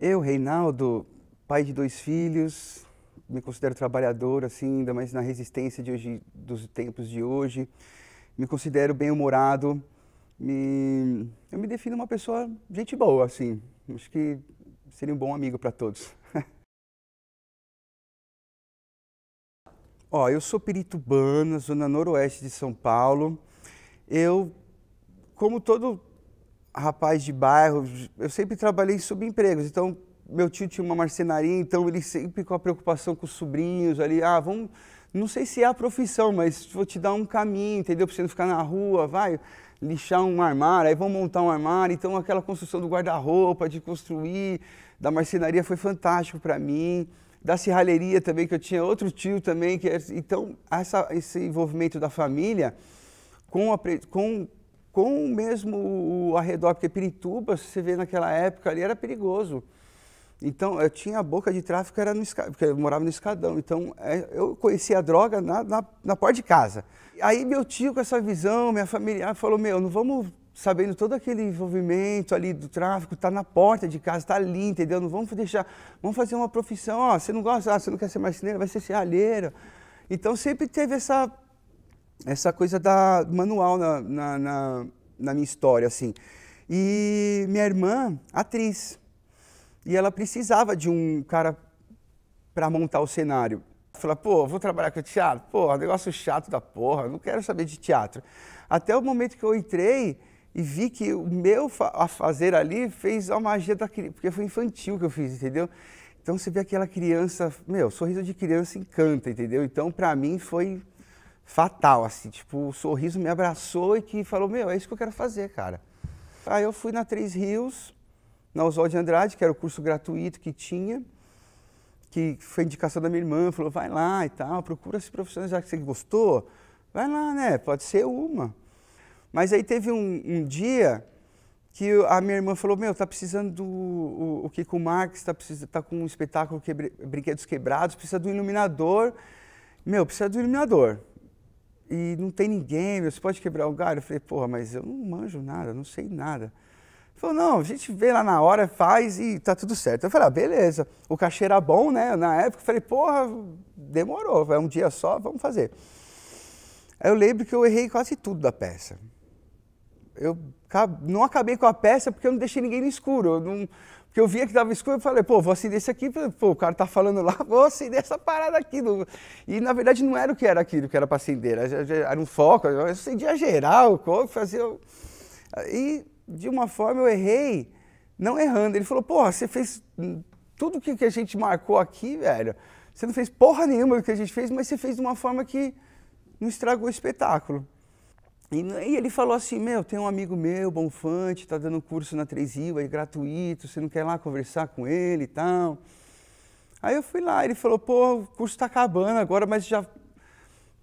Eu, Reinaldo, pai de dois filhos, me considero trabalhador, assim, ainda mais na resistência de hoje, dos tempos de hoje. Me considero bem-humorado. Me... Eu me defino uma pessoa gente boa, assim. Acho que seria um bom amigo para todos. Ó, eu sou peritubana, zona noroeste de São Paulo. Eu, como todo rapaz de bairro, eu sempre trabalhei em subempregos. Então, meu tio tinha uma marcenaria, então ele sempre com a preocupação com os sobrinhos ali, ah, vamos, não sei se é a profissão, mas vou te dar um caminho, entendeu? Para você não ficar na rua, vai lixar um armário, aí vamos montar um armário, então aquela construção do guarda-roupa, de construir, da marcenaria foi fantástico para mim, da serralheria também, que eu tinha outro tio também, que era, então essa, esse envolvimento da família com, a, com, com mesmo o arredor, porque Pirituba, você vê naquela época ali, era perigoso. Então, eu tinha a boca de tráfico, era no escadão, porque eu morava no escadão. Então, é, eu conhecia a droga na, na, na, porta de casa. Aí, meu tio, com essa visão, minha familiar, falou: Meu, não vamos sabendo todo aquele envolvimento ali do tráfico, tá na porta de casa, tá ali, entendeu? Não vamos deixar. Vamos fazer uma profissão. Ó, você não gosta, ah, você não quer ser marceneiro, vai ser serralheiro. Então, sempre teve essa, essa coisa da manual na, na, na, na minha história, assim. E minha irmã, atriz e ela precisava de um cara para montar o cenário. Falar, pô, vou trabalhar com teatro? Pô, negócio chato da porra, não quero saber de teatro. Até o momento que eu entrei e vi que o meu fa a fazer ali fez a magia da criança, porque foi infantil que eu fiz, entendeu? Então você vê aquela criança, meu, sorriso de criança encanta, entendeu? Então para mim foi fatal, assim, tipo, o sorriso me abraçou e que falou, meu, é isso que eu quero fazer, cara. Aí eu fui na Três Rios, na Oswald de Andrade, que era o curso gratuito que tinha, que foi indicação da minha irmã, falou, vai lá e tal, procura se profissionalizar, que você gostou, vai lá, né, pode ser uma. Mas aí teve um, um dia que a minha irmã falou, meu, tá precisando do, o, o Kiko Marx, tá, precisa, tá com um espetáculo, que, Brinquedos Quebrados, precisa do iluminador, meu, precisa do iluminador. E não tem ninguém, meu, você pode quebrar o galho? Eu falei, porra, mas eu não manjo nada, não sei nada. Falou, não, a gente vê lá na hora, faz e tá tudo certo. Eu falei, ah, beleza. O cachê era bom, né? Na época, eu falei, porra, demorou, é um dia só, vamos fazer. Aí eu lembro que eu errei quase tudo da peça. Eu não acabei com a peça porque eu não deixei ninguém no escuro. Eu não, porque eu via que estava escuro, eu falei, pô, vou acender esse aqui, pô, o cara tá falando lá, vou acender essa parada aqui. E na verdade não era o que era aquilo que era para acender, era, um foco, eu acendia geral, fazia. E de uma forma eu errei, não errando. Ele falou, porra, você fez tudo que, que a gente marcou aqui, velho. Você não fez porra nenhuma do que a gente fez, mas você fez de uma forma que não estragou o espetáculo. E, e ele falou assim, meu, tem um amigo meu, Bonfante, tá dando curso na 3 Rio, é gratuito, você não quer ir lá conversar com ele e tal. Aí eu fui lá, ele falou, pô, o curso tá acabando agora, mas já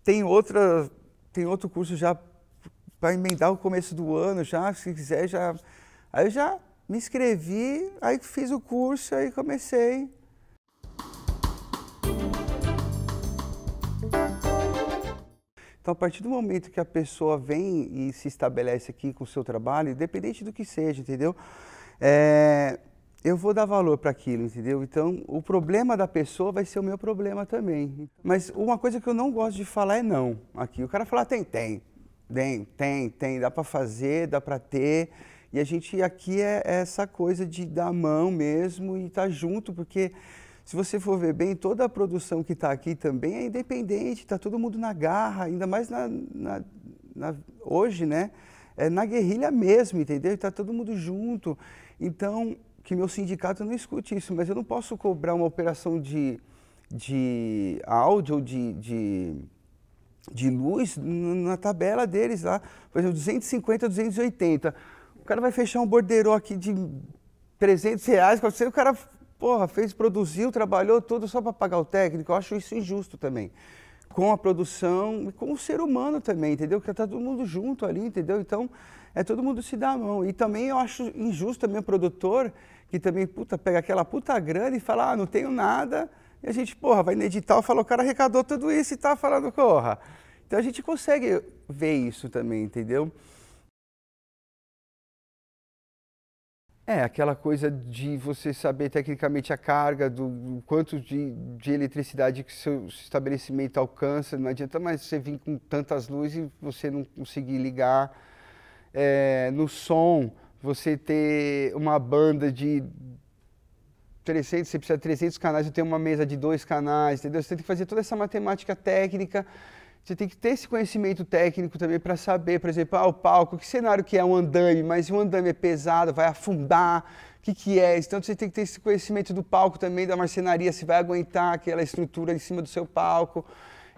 tem outra, tem outro curso já para emendar o começo do ano já, se quiser já. Aí eu já me inscrevi, aí fiz o curso, aí comecei. Então, a partir do momento que a pessoa vem e se estabelece aqui com o seu trabalho, independente do que seja, entendeu? É, eu vou dar valor para aquilo, entendeu? Então, o problema da pessoa vai ser o meu problema também. Mas uma coisa que eu não gosto de falar é não. Aqui, o cara fala ah, tem, tem. Tem, tem, tem. Dá para fazer, dá para ter. E a gente aqui é, é essa coisa de dar mão mesmo e estar tá junto, porque se você for ver bem, toda a produção que está aqui também é independente, está todo mundo na garra, ainda mais na, na, na hoje, né? É na guerrilha mesmo, entendeu? Está todo mundo junto. Então, que meu sindicato não escute isso, mas eu não posso cobrar uma operação de, de áudio ou de, de de luz na tabela deles lá, por exemplo, 250, 280. O cara vai fechar um borderó aqui de 300 reais, 400, o cara, porra, fez, produziu, trabalhou tudo só para pagar o técnico. Eu acho isso injusto também. Com a produção e com o ser humano também, entendeu? Porque tá todo mundo junto ali, entendeu? Então, é todo mundo se dá a mão. E também eu acho injusto também o produtor que também, puta, pega aquela puta grana e fala, ah, não tenho nada, e a gente, porra, vai no edital, fala, o cara arrecadou tudo isso e tá falando, porra. Então a gente consegue ver isso também, entendeu? É, aquela coisa de você saber tecnicamente a carga, do, do quanto de, de eletricidade que seu estabelecimento alcança. Não adianta mais você vir com tantas luzes e você não conseguir ligar. É, no som, você ter uma banda de 300, você precisa de 300 canais, eu tenho uma mesa de dois canais, entendeu? Você tem que fazer toda essa matemática técnica, você tem que ter esse conhecimento técnico também para saber, por exemplo, ah, o palco, que cenário que é um andame, mas um andame é pesado, vai afundar, o que, que é? Então você tem que ter esse conhecimento do palco também, da marcenaria, se vai aguentar aquela estrutura em cima do seu palco,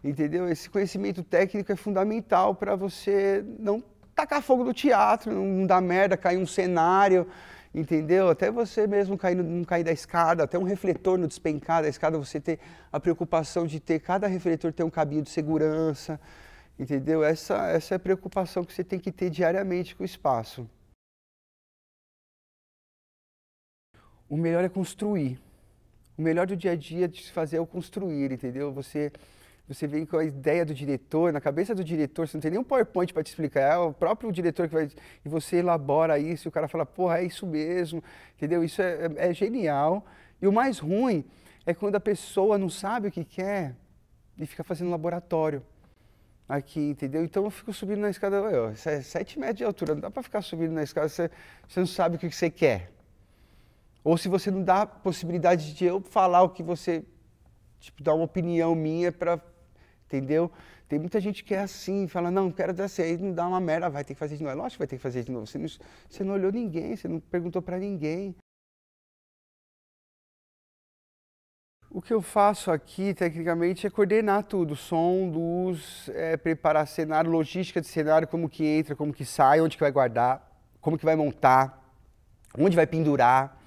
entendeu? Esse conhecimento técnico é fundamental para você não tacar fogo no teatro, não dar merda, cair um cenário, entendeu? Até você mesmo cair, não cair da escada, até um refletor no despencar da escada, você ter a preocupação de ter cada refletor ter um cabinho de segurança, entendeu? Essa, essa é a preocupação que você tem que ter diariamente com o espaço. O melhor é construir. O melhor do dia a dia de se fazer é o construir, entendeu? Você você vem com a ideia do diretor, na cabeça do diretor, você não tem nenhum PowerPoint para te explicar, é o próprio diretor que vai. E você elabora isso, e o cara fala, porra, é isso mesmo, entendeu? Isso é, é, é genial. E o mais ruim é quando a pessoa não sabe o que quer e fica fazendo laboratório aqui, entendeu? Então eu fico subindo na escada, ó, é sete é metros de altura, não dá para ficar subindo na escada, você, você não sabe o que você quer. Ou se você não dá possibilidade de eu falar o que você, tipo, dar uma opinião minha para Entendeu? Tem muita gente que é assim, fala, não, quero dar assim, aí não dá uma merda, vai ter que fazer de novo. Lógico que vai ter que fazer de novo. Você não, você não olhou ninguém, você não perguntou para ninguém. O que eu faço aqui, tecnicamente, é coordenar tudo: som, luz, é, preparar cenário, logística de cenário, como que entra, como que sai, onde que vai guardar, como que vai montar, onde vai pendurar.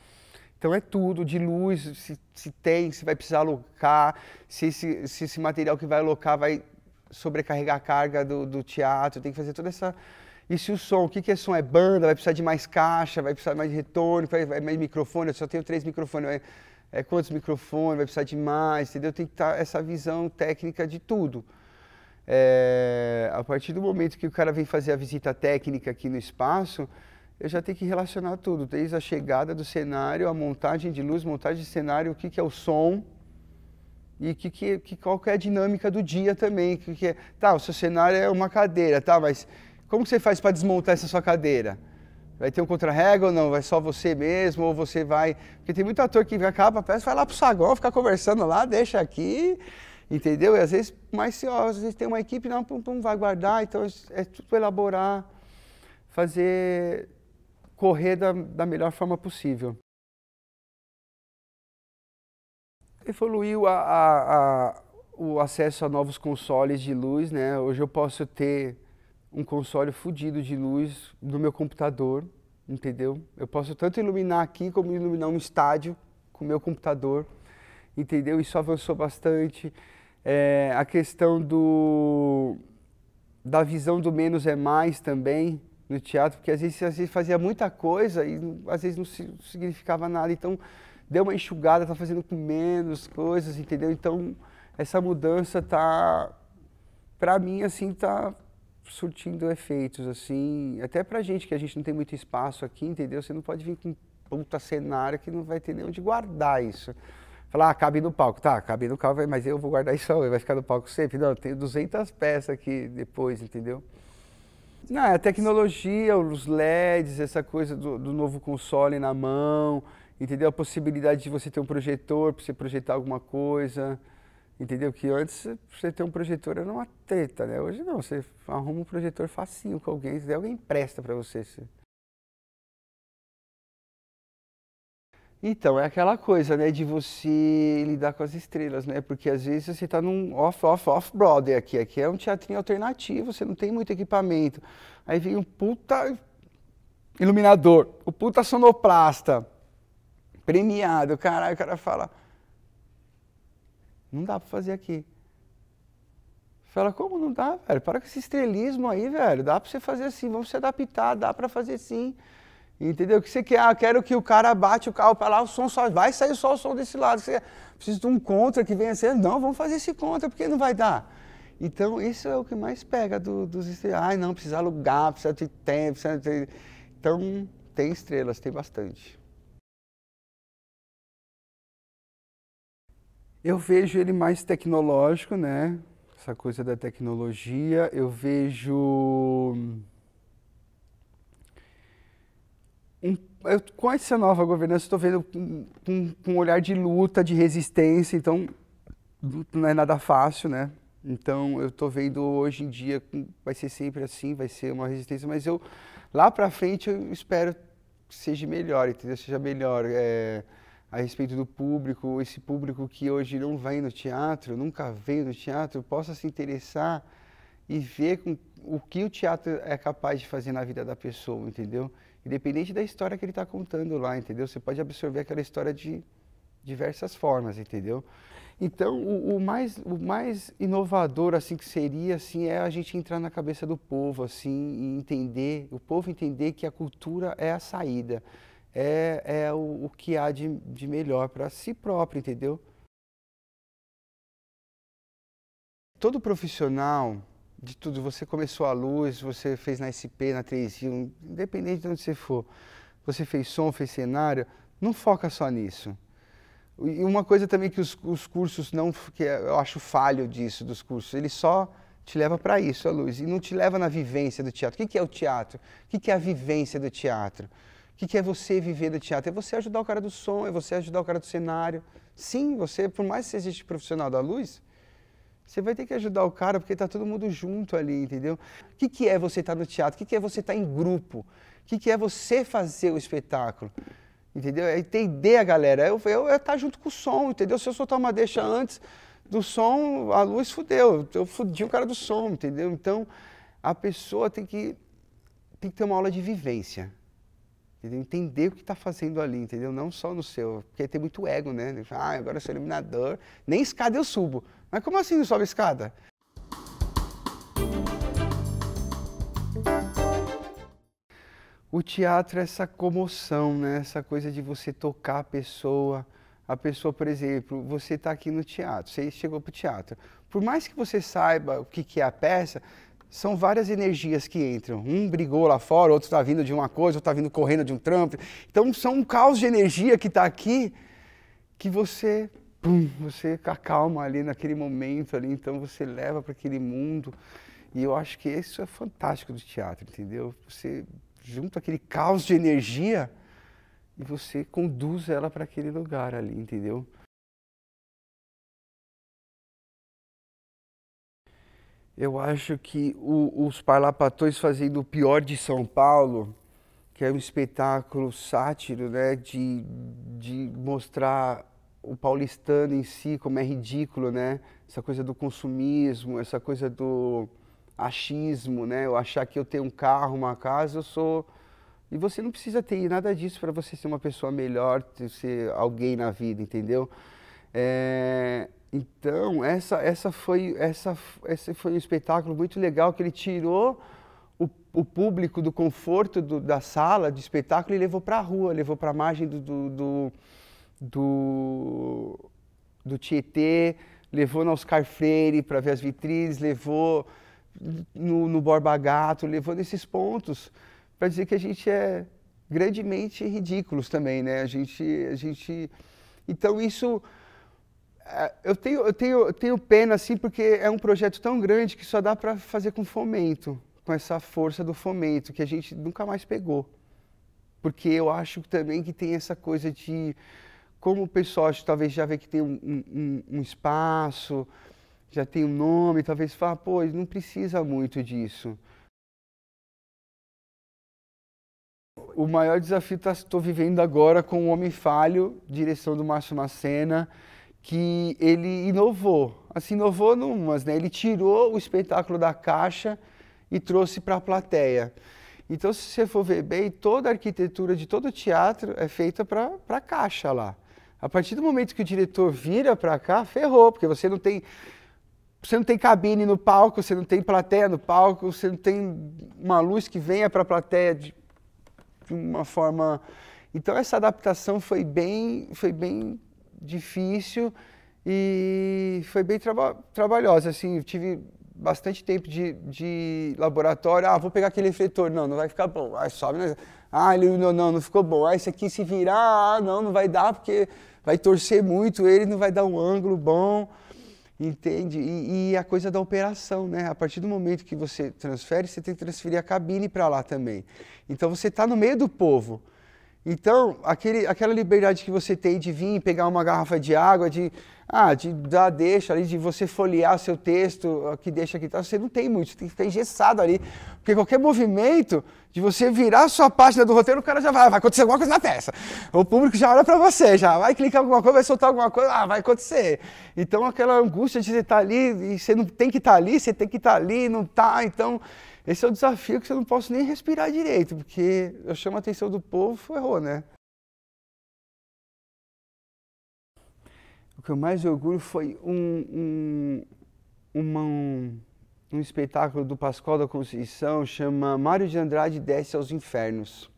Então é tudo, de luz, se, se tem, se vai precisar alocar, se esse, se esse material que vai alocar vai sobrecarregar a carga do, do teatro, tem que fazer toda essa... E se o som, o que, que é som? É banda, vai precisar de mais caixa, vai precisar de mais retorno, vai, vai mais microfone, eu só tenho três microfones, vai, é, é, quantos microfones, vai precisar de mais, entendeu? Tem que estar tá, essa visão técnica de tudo. É, a partir do momento que o cara vem fazer a visita técnica aqui no espaço, eu já tenho que relacionar tudo, desde a chegada do cenário, a montagem de luz, montagem de cenário, o que, que é o som e que, que, que qual que é a dinâmica do dia também. Que, que é, tá, o seu cenário é uma cadeira, tá, mas como você faz para desmontar essa sua cadeira? Vai ter um contra-rega ou não? Vai só você mesmo? Ou você vai. Porque tem muito ator que acaba a peça, vai lá pro saguão, fica conversando lá, deixa aqui, entendeu? E às vezes, mas se ó, às vezes tem uma equipe, não, não vai guardar, então é, é tudo elaborar, fazer correr da, da melhor forma possível. Evoluiu a, a, a, o acesso a novos consoles de luz, né? Hoje eu posso ter um console fudido de luz no meu computador, entendeu? Eu posso tanto iluminar aqui como iluminar um estádio com o meu computador, entendeu? Isso avançou bastante. É, a questão do, da visão do menos é mais também, no teatro, porque às vezes, às vezes fazia muita coisa e às vezes não significava nada. Então, deu uma enxugada, tá fazendo com menos coisas, entendeu? Então, essa mudança tá, para mim, assim, tá surtindo efeitos, assim, até pra gente, que a gente não tem muito espaço aqui, entendeu? Você não pode vir com puta cenário que não vai ter nem onde guardar isso. Falar, ah, cabe no palco. Tá, cabe no palco, mas eu vou guardar isso, vai ficar no palco sempre. Não, tenho 200 peças aqui depois, entendeu? Não, é a tecnologia, os LEDs, essa coisa do, do novo console na mão, entendeu? A possibilidade de você ter um projetor para você projetar alguma coisa, entendeu? Que antes você ter um projetor era uma treta, né? Hoje não, você arruma um projetor facinho com alguém, alguém empresta para você. Então, é aquela coisa, né, de você lidar com as estrelas, né? Porque às vezes você está num off, off, off brother aqui. Aqui é um teatrinho alternativo, você não tem muito equipamento. Aí vem um puta iluminador, o puta sonoplasta, premiado, caralho, o cara fala. Não dá para fazer aqui. Fala, como não dá, velho? Para com esse estrelismo aí, velho. Dá para você fazer assim, vamos se adaptar, dá para fazer sim. Entendeu? O que você quer? Ah, quero que o cara bate o carro para lá, o som só vai sair só o som desse lado. Você precisa de um contra que venha ser? Não, vamos fazer esse contra, porque não vai dar. Então, isso é o que mais pega do, dos estrelas. Ai, não, precisa alugar, precisa de tempo. Precisa de... Então, tem estrelas, tem bastante. Eu vejo ele mais tecnológico, né? Essa coisa da tecnologia. Eu vejo eu, com essa nova governança, estou vendo com, um olhar de luta, de resistência, então não é nada fácil, né? Então eu estou vendo hoje em dia, vai ser sempre assim, vai ser uma resistência, mas eu lá para frente eu espero que seja melhor, entendeu? Seja melhor é, a respeito do público, esse público que hoje não vai no teatro, nunca veio no teatro, possa se interessar e ver com, o que o teatro é capaz de fazer na vida da pessoa, entendeu? independente da história que ele está contando lá, entendeu? Você pode absorver aquela história de diversas formas, entendeu? Então, o, o, mais, o mais inovador, assim, que seria, assim, é a gente entrar na cabeça do povo, assim, e entender, o povo entender que a cultura é a saída, é, é o, o que há de, de melhor para si próprio, entendeu? Todo profissional de tudo. Você começou a luz, você fez na SP, na 3 Rio, independente de onde você for. Você fez som, fez cenário. Não foca só nisso. E uma coisa também que os, os cursos não, que eu acho falho disso dos cursos, ele só te leva para isso, a luz, e não te leva na vivência do teatro. O que, que é o teatro? O que, que é a vivência do teatro? O que, que é você viver do teatro? É você ajudar o cara do som, é você ajudar o cara do cenário. Sim, você, por mais que você seja profissional da luz, você vai ter que ajudar o cara porque tá todo mundo junto ali, entendeu? O que, que é você estar tá no teatro? O que, que é você estar tá em grupo? O que, que é você fazer o espetáculo? Entendeu? É entender a galera. Eu eu, eu tá junto com o som, entendeu? Se eu soltar uma deixa antes do som, a luz fudeu. Eu fudi o cara do som, entendeu? Então a pessoa tem que tem que ter uma aula de vivência. Entendeu? Entender o que está fazendo ali, entendeu? Não só no seu, porque tem muito ego, né? Ah, agora eu sou iluminador, nem escada eu subo. Mas como assim não sobe escada? O teatro é essa comoção, né? Essa coisa de você tocar a pessoa. A pessoa, por exemplo, você está aqui no teatro, você chegou para o teatro. Por mais que você saiba o que, que é a peça, são várias energias que entram. Um brigou lá fora, outro está vindo de uma coisa, outro está vindo correndo de um trampo. Então, são um caos de energia que está aqui que você pum, você acalma ali naquele momento ali, então você leva para aquele mundo. E eu acho que isso é fantástico do teatro, entendeu? Você junta aquele caos de energia e você conduz ela para aquele lugar ali, entendeu? Eu acho que o, os Parlapatões fazendo o pior de São Paulo, que é um espetáculo sátiro, né, de, de mostrar o paulistano em si, como é ridículo, né? Essa coisa do consumismo, essa coisa do achismo, né? Eu achar que eu tenho um carro, uma casa, eu sou. E você não precisa ter nada disso para você ser uma pessoa melhor, ser alguém na vida, entendeu? É... Então, essa, essa foi, essa, esse foi um espetáculo muito legal que ele tirou o, o público do conforto do, da sala, de espetáculo, e levou para a rua, levou para a margem do, do, do do, do Tietê, levou na Oscar Freire para ver as vitrines, levou no, no Borba Gato, levou nesses pontos para dizer que a gente é grandemente ridículos também, né? A gente, a gente, então isso é, eu tenho, eu tenho, eu tenho pena assim porque é um projeto tão grande que só dá para fazer com fomento, com essa força do fomento que a gente nunca mais pegou, porque eu acho também que tem essa coisa de como o pessoal talvez já vê que tem um, um, um espaço, já tem um nome, talvez fala, pô, não precisa muito disso. O maior desafio que tá, estou vivendo agora com o Homem Falho, direção do Márcio Macena, que ele inovou. Assim, inovou numas, né? Ele tirou o espetáculo da caixa e trouxe para a plateia. Então, se você for ver bem, toda a arquitetura de todo o teatro é feita para a caixa lá. A partir do momento que o diretor vira para cá, ferrou, porque você não tem você não tem cabine no palco, você não tem plateia no palco, você não tem uma luz que venha para a plateia de, de, uma forma. Então essa adaptação foi bem, foi bem difícil e foi bem traba trabalhosa. Assim, tive bastante tempo de, de, laboratório. Ah, vou pegar aquele refletor, não, não vai ficar bom. Ah, sobe, né? ah, ele não, não, não ficou bom. Ah, esse aqui se virar, ah, não, não vai dar porque vai torcer muito ele, não vai dar um ângulo bom, entende? E, e a coisa da operação, né? A partir do momento que você transfere, você tem que transferir a cabine para lá também. Então você está no meio do povo. Então, aquele, aquela liberdade que você tem de vir pegar uma garrafa de água, de ah, de dar deixa ali, de você folhear seu texto, aqui ah, deixa aqui, tá, você não tem muito, você tem que ficar engessado ali. Porque qualquer movimento de você virar a sua página do roteiro, o cara já vai, ah, vai acontecer alguma coisa na peça. O público já olha para você, já vai clicar alguma coisa, vai soltar alguma coisa, ah, vai acontecer. Então, aquela angústia de você estar tá ali, e você não tem que estar tá ali, você tem que estar tá ali, não está, então esse é o desafio que eu não posso nem respirar direito, porque eu chamo a atenção do povo, ferrou, né? O que eu mais orgulho foi um, um, uma, um, um espetáculo do Pascoal da Conceição, chama Mário de Andrade Desce aos Infernos,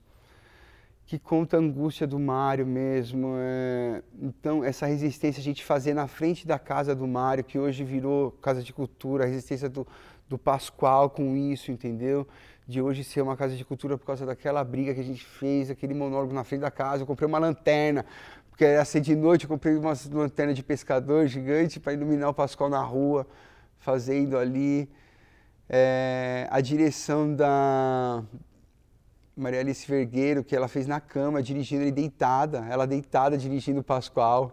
que conta a angústia do Mário mesmo. É... Então, essa resistência a gente fazer na frente da casa do Mário, que hoje virou casa de cultura, a resistência do, do Pascoal com isso, entendeu? De hoje ser uma casa de cultura por causa daquela briga que a gente fez, aquele monólogo na frente da casa. Eu comprei uma lanterna, porque era ser de noite, eu comprei uma lanterna de pescador gigante para iluminar o Pascoal na rua, fazendo ali. É, a direção da Maria Alice Vergueiro, que ela fez na cama, dirigindo ele deitada, ela deitada dirigindo o Pascoal.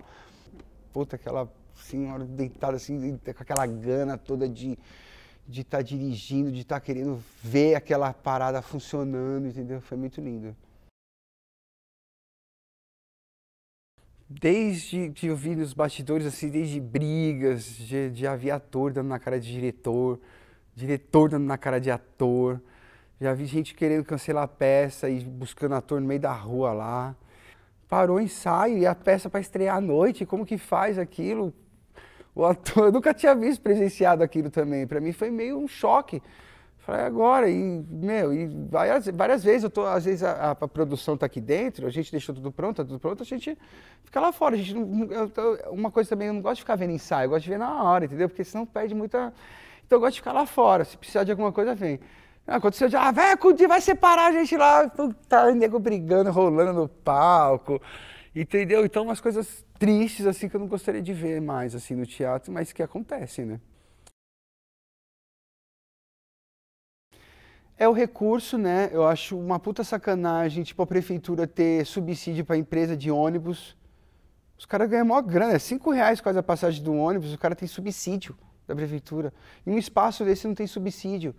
Puta, aquela senhora deitada assim, com aquela gana toda de de estar tá dirigindo, de estar tá querendo ver aquela parada funcionando, entendeu? Foi muito lindo. Desde que eu vi nos bastidores, assim, desde brigas, de, de aviator dando na cara de diretor, diretor dando na cara de ator, já vi gente querendo cancelar a peça e buscando ator no meio da rua lá. Parou o ensaio e a peça para estrear à noite, como que faz aquilo? O ator, eu nunca tinha visto presenciado aquilo também. Para mim foi meio um choque. Falei, agora, e, meu, e várias, várias vezes eu tô, às vezes a, a, produção tá aqui dentro, a gente deixou tudo pronto, tá tudo pronto, a gente fica lá fora. A gente não, eu, eu, uma coisa também, eu não gosto de ficar vendo ensaio, eu gosto de ver na hora, entendeu? Porque senão perde muita. Então eu gosto de ficar lá fora, se precisar de alguma coisa, vem. Aconteceu já, ah, vai vai separar a gente lá, tá nego brigando, rolando no palco, entendeu? Então umas coisas tristes assim que eu não gostaria de ver mais assim no teatro, mas que acontecem, né? É o recurso, né? Eu acho uma puta sacanagem, tipo, a prefeitura ter subsídio para empresa de ônibus. Os caras ganham maior grana, é né? 5 reais quase a passagem do ônibus, o cara tem subsídio da prefeitura. E um espaço desse não tem subsídio.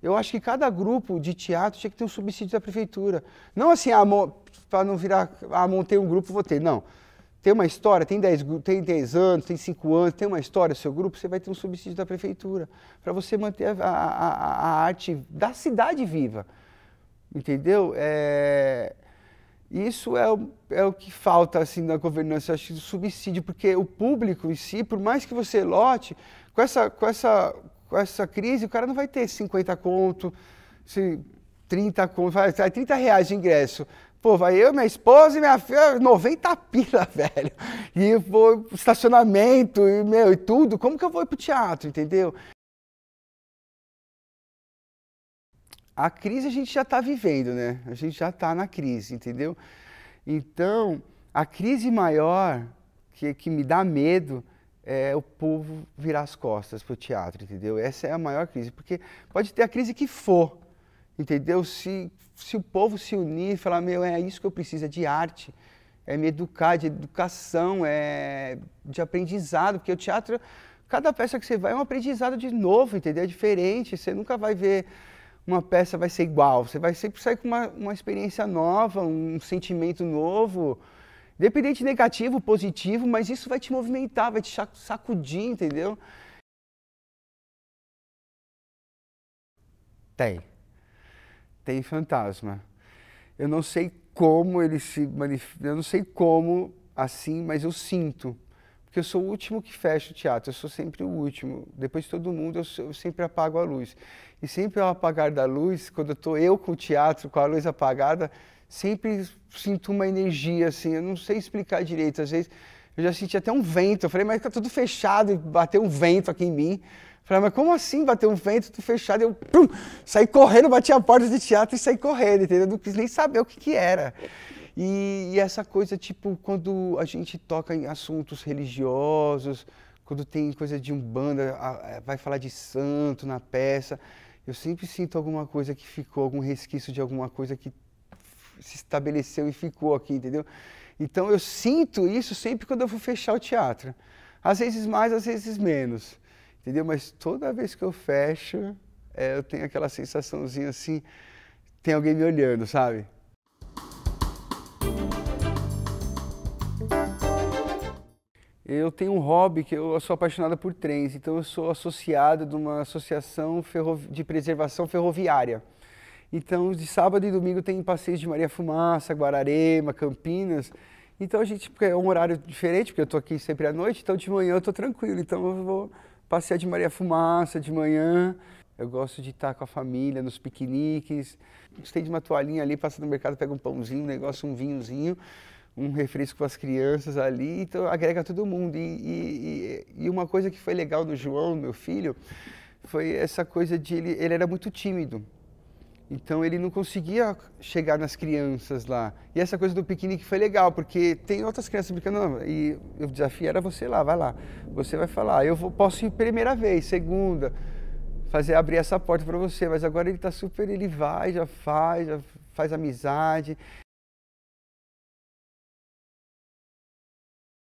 Eu acho que cada grupo de teatro tinha que ter um subsídio da prefeitura. Não assim, ah, para não virar, ah, montei um grupo, vou ter. Não tem uma história, tem 10, tem anos, tem 5 anos, tem uma história, seu grupo, você vai ter um subsídio da prefeitura para você manter a, a, a, arte da cidade viva. Entendeu? É, isso é o, é o que falta assim, na governança, acho que subsídio, porque o público em si, por mais que você lote, com essa, com essa, com essa crise, o cara não vai ter 50 conto, se, 30 conto, vai, 30 reais de ingresso. Pô, vai eu, minha esposa e minha filha, 90 pila, velho. E pô, estacionamento e, meu, e tudo. Como que eu vou ir pro teatro, entendeu? A crise a gente já está vivendo, né? A gente já está na crise, entendeu? Então, a crise maior que, que me dá medo é o povo virar as costas pro teatro, entendeu? Essa é a maior crise, porque pode ter a crise que for, entendeu? Se se o povo se unir e falar, meu, é isso que eu preciso, é de arte, é me educar, de educação, é de aprendizado, porque o teatro, cada peça que você vai é um aprendizado de novo, entendeu? É diferente, você nunca vai ver uma peça vai ser igual, você vai sempre sair com uma, uma experiência nova, um sentimento novo, independente negativo, positivo, mas isso vai te movimentar, vai te sacudir, entendeu? Tem tem fantasma. Eu não sei como ele se manifesta, eu não sei como assim, mas eu sinto. Porque eu sou o último que fecha o teatro, eu sou sempre o último. Depois de todo mundo, eu, sou, eu sempre apago a luz. E sempre ao apagar da luz, quando eu estou eu com o teatro, com a luz apagada, sempre sinto uma energia assim, eu não sei explicar direito. Às vezes eu já senti até um vento, eu falei, mas está tudo fechado, e bateu um vento aqui em mim. Falei, mas como assim bater um vento, tu fechado? Eu pum, saí correndo, bati a porta do teatro e saí correndo, entendeu? Não quis nem saber o que, que era. E, e essa coisa, tipo, quando a gente toca em assuntos religiosos, quando tem coisa de um bando vai falar de santo na peça, eu sempre sinto alguma coisa que ficou, algum resquício de alguma coisa que se estabeleceu e ficou aqui, entendeu? Então eu sinto isso sempre quando eu vou fechar o teatro. Às vezes mais, às vezes menos entendeu? Mas toda vez que eu fecho, é, eu tenho aquela sensaçãozinha assim, tem alguém me olhando, sabe? Eu tenho um hobby que eu sou apaixonada por trens, então eu sou associado de uma associação de preservação ferroviária. Então, de sábado e domingo tem passeios de Maria Fumaça, Guararema, Campinas. Então a gente, porque é um horário diferente, porque eu estou aqui sempre à noite, então de manhã eu estou tranquilo, então eu vou passear de Maria Fumaça de manhã. Eu gosto de estar com a família nos piqueniques. Estende uma toalhinha ali, passa no mercado, pega um pãozinho, um negócio, um vinhozinho, um refresco para as crianças ali. Então agrega todo mundo. E, e, e, uma coisa que foi legal do João, meu filho, foi essa coisa de ele, ele era muito tímido. Então ele não conseguia chegar nas crianças lá. E essa coisa do piquenique foi legal, porque tem outras crianças brincando. E o desafio era você lá, vai lá. Você vai falar, eu vou, posso ir primeira vez, segunda, fazer abrir essa porta para você. Mas agora ele está super, ele vai, já faz, já faz amizade.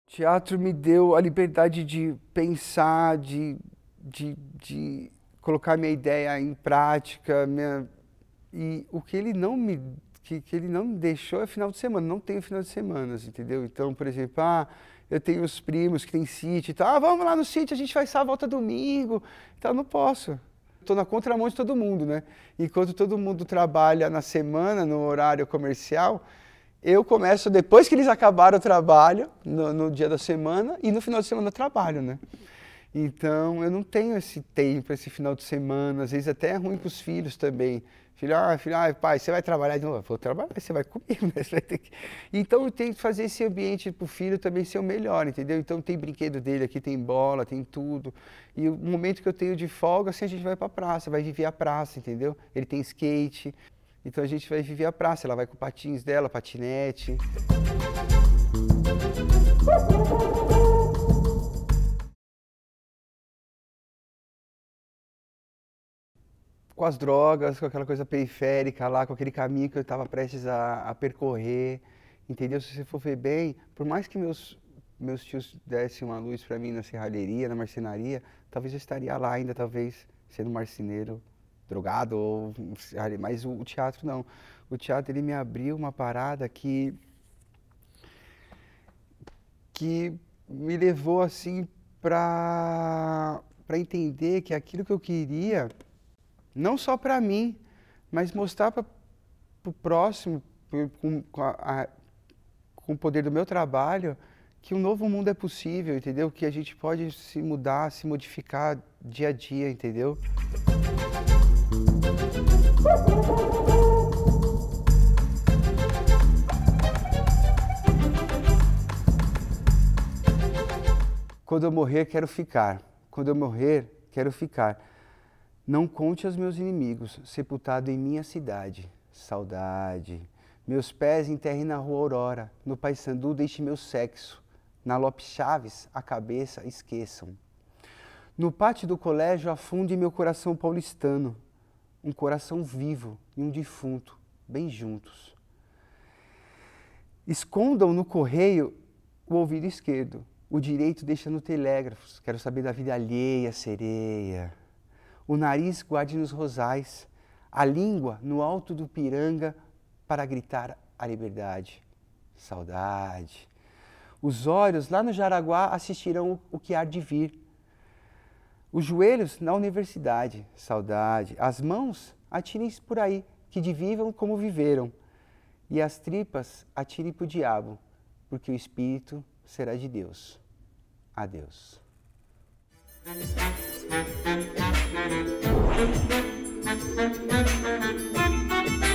O teatro me deu a liberdade de pensar, de, de, de colocar minha ideia em prática, minha e o que ele não me que, que ele não me deixou é final de semana, não tenho final de semana, entendeu? Então, por exemplo, ah, eu tenho os primos que tem sítio e tal, ah, vamos lá no sítio, a gente vai sair a volta domingo então não posso. Estou na contramão de todo mundo, né? Enquanto todo mundo trabalha na semana, no horário comercial, eu começo depois que eles acabaram o trabalho, no, no dia da semana, e no final de semana eu trabalho, né? Então, eu não tenho esse tempo, esse final de semana, às vezes até é ruim para os filhos também, Filho, ah, filho, ah, pai, você vai trabalhar de novo? Vou trabalhar, você vai comer, mas vai ter que. Então tem que fazer esse ambiente para o filho também ser o melhor, entendeu? Então tem brinquedo dele aqui, tem bola, tem tudo. E o momento que eu tenho de folga, assim, a gente vai para a praça, vai viver a praça, entendeu? Ele tem skate, então a gente vai viver a praça. Ela vai com patins dela, patinete. com as drogas, com aquela coisa periférica lá, com aquele caminho que eu estava prestes a, a, percorrer, entendeu? Se você for ver bem, por mais que meus meus tios dessem uma luz para mim na serralheria, na marcenaria, talvez eu estaria lá ainda, talvez sendo marceneiro, drogado ou mas o, o teatro não. O teatro ele me abriu uma parada que que me levou assim para para entender que aquilo que eu queria não só para mim, mas mostrar para o próximo, com, com, a, com, o poder do meu trabalho, que um novo mundo é possível, entendeu? Que a gente pode se mudar, se modificar dia a dia, entendeu? Quando eu morrer, quero ficar. Quando eu morrer, quero ficar. Não conte aos meus inimigos, sepultado em minha cidade, saudade. Meus pés enterrem na rua Aurora, no Paysandu deixe meu sexo, na Lopes Chaves a cabeça esqueçam. No pátio do colégio afunde meu coração paulistano, um coração vivo e um defunto, bem juntos. Escondam no correio o ouvido esquerdo, o direito deixa no telégrafos, quero saber da vida alheia, sereia o nariz guarde nos rosais, a língua no alto do piranga para gritar a liberdade. Saudade. Os olhos lá no Jaraguá assistirão o que há de vir. Os joelhos na universidade, saudade. As mãos atirem-se por aí, que vivam como viveram. E as tripas atirem para o diabo, porque o espírito será de Deus. Adeus. Thank you.